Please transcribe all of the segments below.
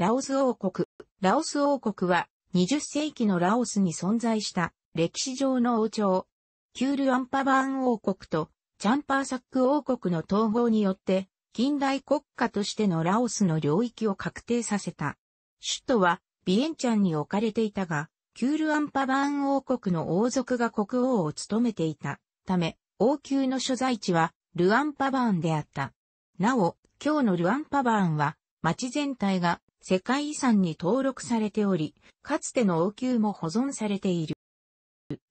ラオス王国。ラオス王国は20世紀のラオスに存在した歴史上の王朝。キュールアンパバーン王国とチャンパーサック王国の統合によって近代国家としてのラオスの領域を確定させた。首都はビエンチャンに置かれていたが、キュールアンパバーン王国の王族が国王を務めていたため、王宮の所在地はルアンパバーンであった。なお、今日のルアンパバーンは町全体が世界遺産に登録されており、かつての王宮も保存されている。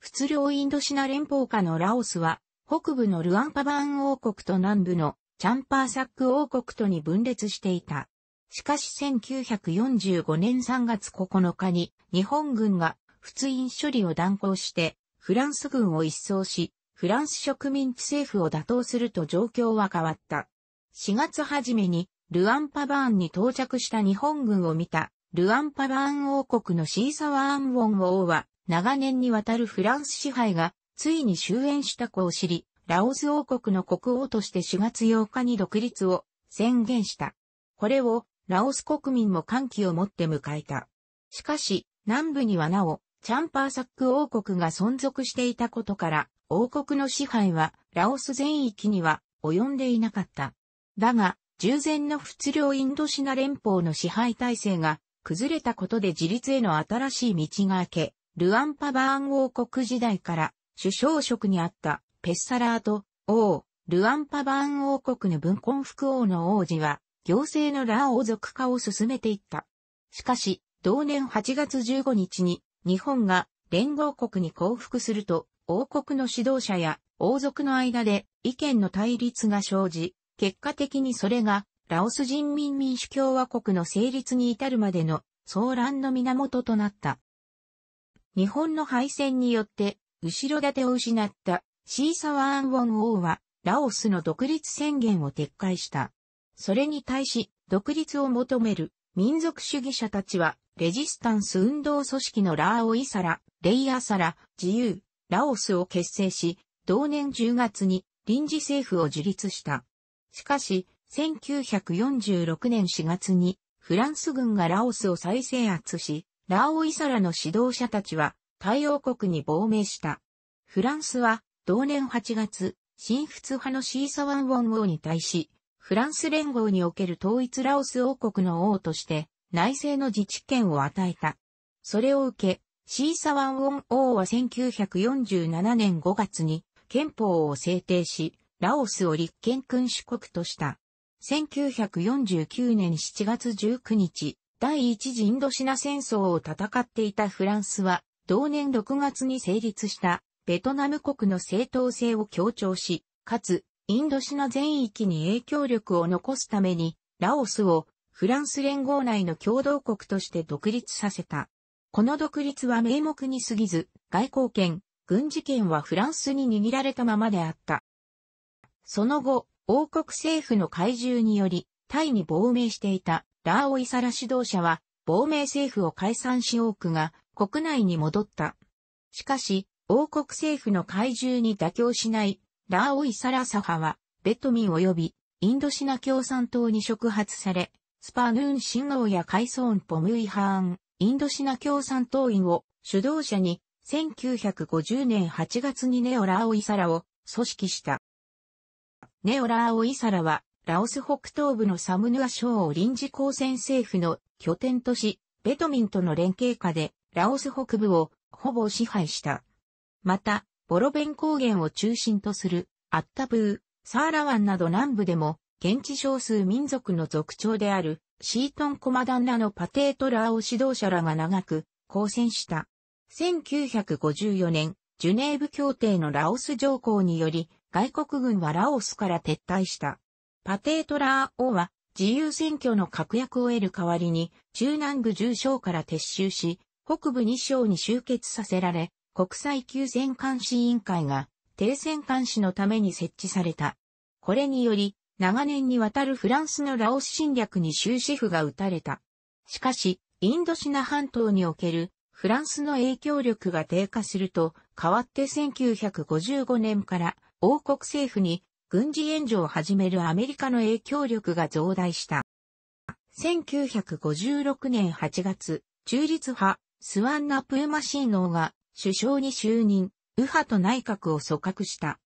仏領インドシナ連邦下のラオスは、北部のルアンパバーン王国と南部のチャンパーサック王国とに分裂していた。しかし1945年3月9日に日本軍が仏印処理を断行してフランス軍を一掃し、フランス植民地政府を打倒すると状況は変わった。4月初めにルアンパバーンに到着した日本軍を見た、ルアンパバーン王国のシーサワーンウォン王は、長年にわたるフランス支配が、ついに終焉した子を知り、ラオス王国の国王として4月8日に独立を宣言した。これを、ラオス国民も歓喜を持って迎えた。しかし、南部にはなお、チャンパーサック王国が存続していたことから、王国の支配は、ラオス全域には及んでいなかった。だが、従前の仏領インドシナ連邦の支配体制が崩れたことで自立への新しい道が開け、ルアンパバーン王国時代から首相職にあったペッサラート王、ルアンパバーン王国の文婚副王の王子は行政のラー王族化を進めていった。しかし、同年8月15日に日本が連合国に降伏すると王国の指導者や王族の間で意見の対立が生じ、結果的にそれが、ラオス人民民主共和国の成立に至るまでの、騒乱の源となった。日本の敗戦によって、後ろ盾を失ったシーサワーンウォン王は、ラオスの独立宣言を撤回した。それに対し、独立を求める民族主義者たちは、レジスタンス運動組織のラーオイサラ、レイアサラ、自由、ラオスを結成し、同年10月に臨時政府を樹立した。しかし、1946年4月に、フランス軍がラオスを再制圧し、ラオイサラの指導者たちは、太陽国に亡命した。フランスは、同年8月、新仏派のシーサワンウォン王に対し、フランス連合における統一ラオス王国の王として、内政の自治権を与えた。それを受け、シーサワンウォン王は1947年5月に憲法を制定し、ラオスを立憲君主国とした。1949年7月19日、第一次インドシナ戦争を戦っていたフランスは、同年6月に成立したベトナム国の正当性を強調し、かつ、インドシナ全域に影響力を残すために、ラオスをフランス連合内の共同国として独立させた。この独立は名目に過ぎず、外交権、軍事権はフランスに握られたままであった。その後、王国政府の怪獣により、タイに亡命していたラーオイサラ指導者は、亡命政府を解散し多くが国内に戻った。しかし、王国政府の怪獣に妥協しないラーオイサラサハは、ベトミン及びインドシナ共産党に触発され、スパヌーン信号や海ンポムイハーン、インドシナ共産党員を主導者に1950年8月にネオラーオイサラを組織した。ネオラーオイサラは、ラオス北東部のサムヌア省を臨時交戦政府の拠点とし、ベトミンとの連携下で、ラオス北部をほぼ支配した。また、ボロベン高原を中心とする、アッタブー、サーラ湾など南部でも、現地少数民族の族長である、シートンコマダンナのパテートラーオ指導者らが長く、交戦した。1954年、ジュネーブ協定のラオス条項により、外国軍はラオスから撤退した。パテートラー王は自由選挙の確約を得る代わりに中南部重賞から撤収し、北部2省に集結させられ、国際休戦監視委員会が停戦監視のために設置された。これにより、長年にわたるフランスのラオス侵略に終止符が打たれた。しかし、インドシナ半島におけるフランスの影響力が低下すると、代わって1955年から王国政府に軍事援助を始めるアメリカの影響力が増大した。1956年8月、中立派、スワンナ・プーマシーノーが首相に就任、右派と内閣を組閣した。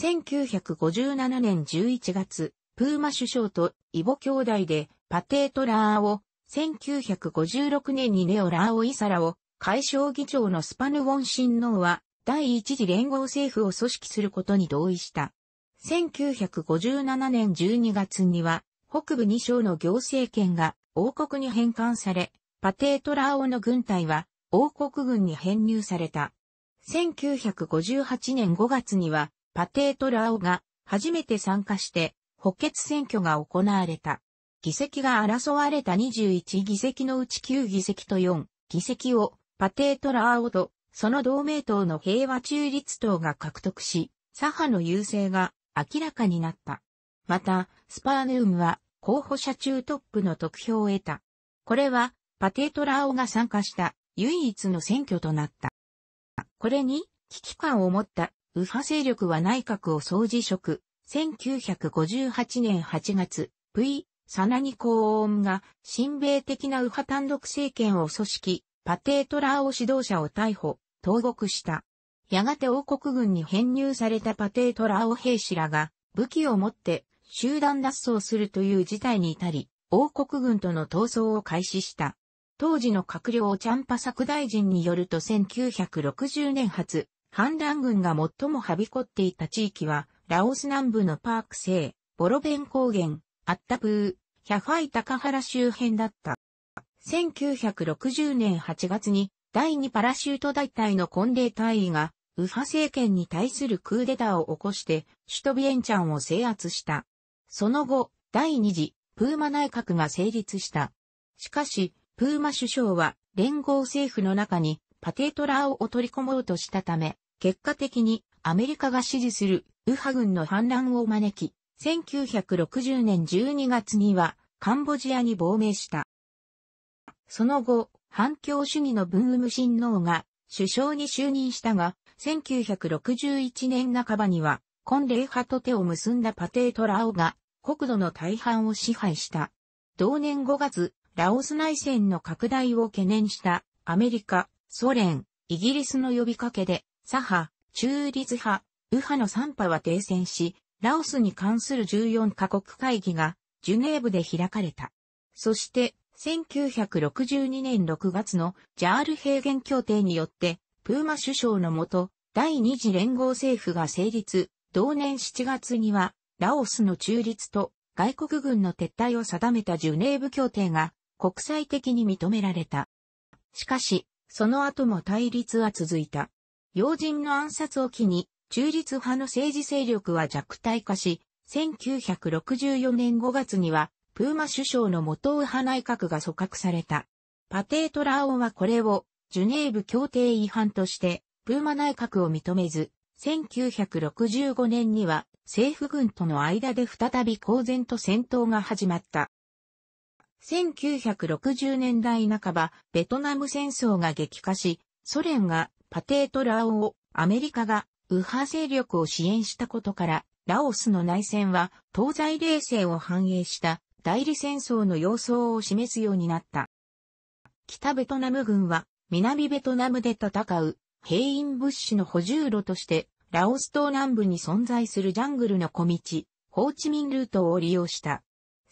1957年11月、プーマ首相とイボ兄弟でパテートラーを、1956年にネオラーをイサラを、解消議長のスパヌウォン親王は第一次連合政府を組織することに同意した。1957年12月には、北部2省の行政権が王国に返還され、パテートラーオの軍隊は王国軍に編入された。1958年5月には、パテートラオが初めて参加して補欠選挙が行われた。議席が争われた21議席のうち9議席と4議席をパテートラーオとその同盟党の平和中立党が獲得し、左派の優勢が明らかになった。また、スパーヌームは候補者中トップの得票を得た。これは、パテートラオが参加した唯一の選挙となった。これに、危機感を持った右派勢力は内閣を総辞職。1958年8月、V、サナニコオーンが、親米的な右派単独政権を組織、パテートラーオ指導者を逮捕、投獄した。やがて王国軍に編入されたパテートラオ兵士らが武器を持って集団脱走するという事態に至り、王国軍との闘争を開始した。当時の閣僚チャンパ作大臣によると1960年初、反乱軍が最もはびこっていた地域は、ラオス南部のパーク西、ボロベン高原、アッタプー、ヒャファイ高原周辺だった。1960年8月に第2パラシュート大隊の婚礼隊員が、右派政権に対するクーデターを起こして、首都ビエンチャンを制圧した。その後、第2次、プーマ内閣が成立した。しかし、プーマ首相は、連合政府の中に、パテートラーを取り込もうとしたため、結果的に、アメリカが支持する、右派軍の反乱を招き、1960年12月には、カンボジアに亡命した。その後、反共主義の文武神皇が首相に就任したが、1961年半ばには、婚礼派と手を結んだパテート・ラオが、国土の大半を支配した。同年5月、ラオス内戦の拡大を懸念したアメリカ、ソ連、イギリスの呼びかけで、左派、中立派、右派の3派は停戦し、ラオスに関する14カ国会議がジュネーブで開かれた。そして、1962年6月のジャール平原協定によって、プーマ首相のもと、第二次連合政府が成立、同年7月には、ラオスの中立と外国軍の撤退を定めたジュネーブ協定が国際的に認められた。しかし、その後も対立は続いた。要人の暗殺を機に、中立派の政治勢力は弱体化し、1964年5月にはプーマ首相の元右派内閣が組閣された。パテートラーオはこれを、ジュネーブ協定違反として、プーマ内閣を認めず、1965年には政府軍との間で再び公然と戦闘が始まった。1960年代半ば、ベトナム戦争が激化し、ソ連がパテートラオを、アメリカが右派勢力を支援したことから、ラオスの内戦は東西冷戦を反映した代理戦争の様相を示すようになった。北ベトナム軍は南ベトナムで戦う兵員物資の補充路としてラオス島南部に存在するジャングルの小道、ホーチミンルートを利用した。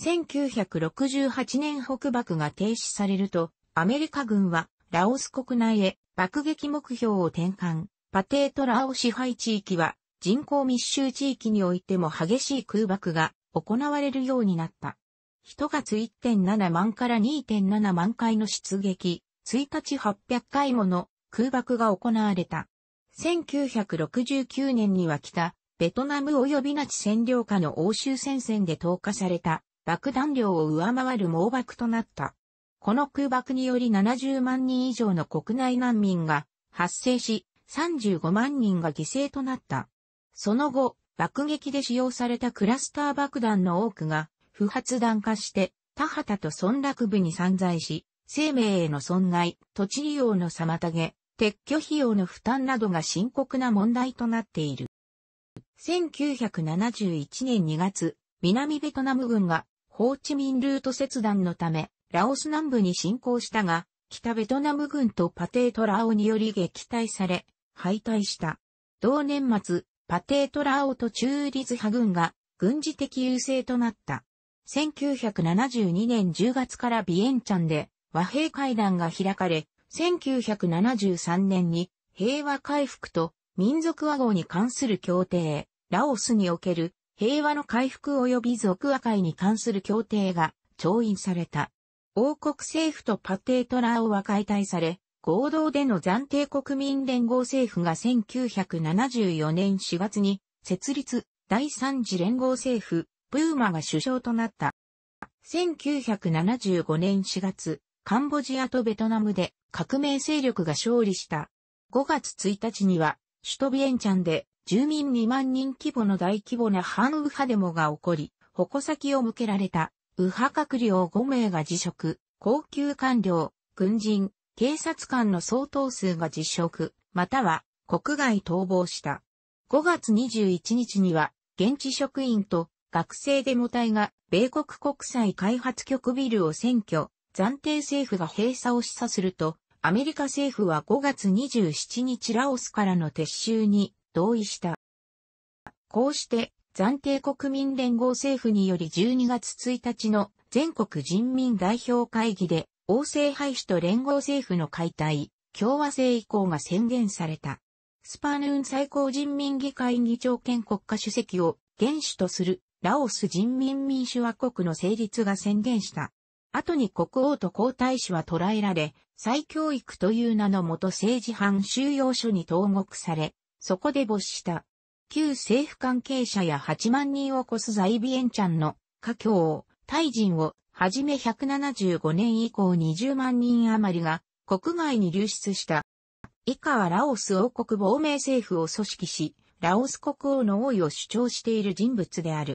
1968年北爆が停止されると、アメリカ軍はラオス国内へ爆撃目標を転換。パテートラオ支配地域は人口密集地域においても激しい空爆が行われるようになった。1月1.7万から2.7万回の出撃、1日800回もの空爆が行われた。1969年には北、ベトナム及びナチ占領下の欧州戦線で投下された爆弾量を上回る猛爆となった。この空爆により70万人以上の国内難民が発生し、35万人が犠牲となった。その後、爆撃で使用されたクラスター爆弾の多くが不発弾化して、田畑と村落部に散在し、生命への損害、土地利用の妨げ、撤去費用の負担などが深刻な問題となっている。1971年2月、南ベトナム軍がホーチミンルート切断のため、ラオス南部に侵攻したが、北ベトナム軍とパテートラオにより撃退され、敗退した。同年末、パテートラオと中立派軍が軍事的優勢となった。1972年10月からビエンチャンで和平会談が開かれ、1973年に平和回復と民族和合に関する協定、ラオスにおける平和の回復及び俗和会に関する協定が調印された。王国政府とパテートラーを和解体され、合同での暫定国民連合政府が1974年4月に設立第三次連合政府プーマが首相となった。1975年4月、カンボジアとベトナムで革命勢力が勝利した。5月1日には、首都ビエンチャンで住民2万人規模の大規模な反右派デモが起こり、矛先を向けられた右派閣僚5名が辞職、高級官僚、軍人、警察官の相当数が辞職、または国外逃亡した。5月21日には、現地職員と学生デモ隊が米国国際開発局ビルを占拠、暫定政府が閉鎖を示唆すると、アメリカ政府は5月27日ラオスからの撤収に同意した。こうして、暫定国民連合政府により12月1日の全国人民代表会議で、王政廃止と連合政府の解体、共和制移行が宣言された。スパヌーン最高人民議会議長兼国家主席を原首とするラオス人民民主和国の成立が宣言した。後に国王と皇太子は捕らえられ、再教育という名のもと政治犯収容所に投獄され、そこで没した。旧政府関係者や8万人を超す在ビエンチャンの華僑、を、イ人をはじめ175年以降20万人余りが国外に流出した。以下はラオス王国亡命政府を組織し、ラオス国王の王位を主張している人物である。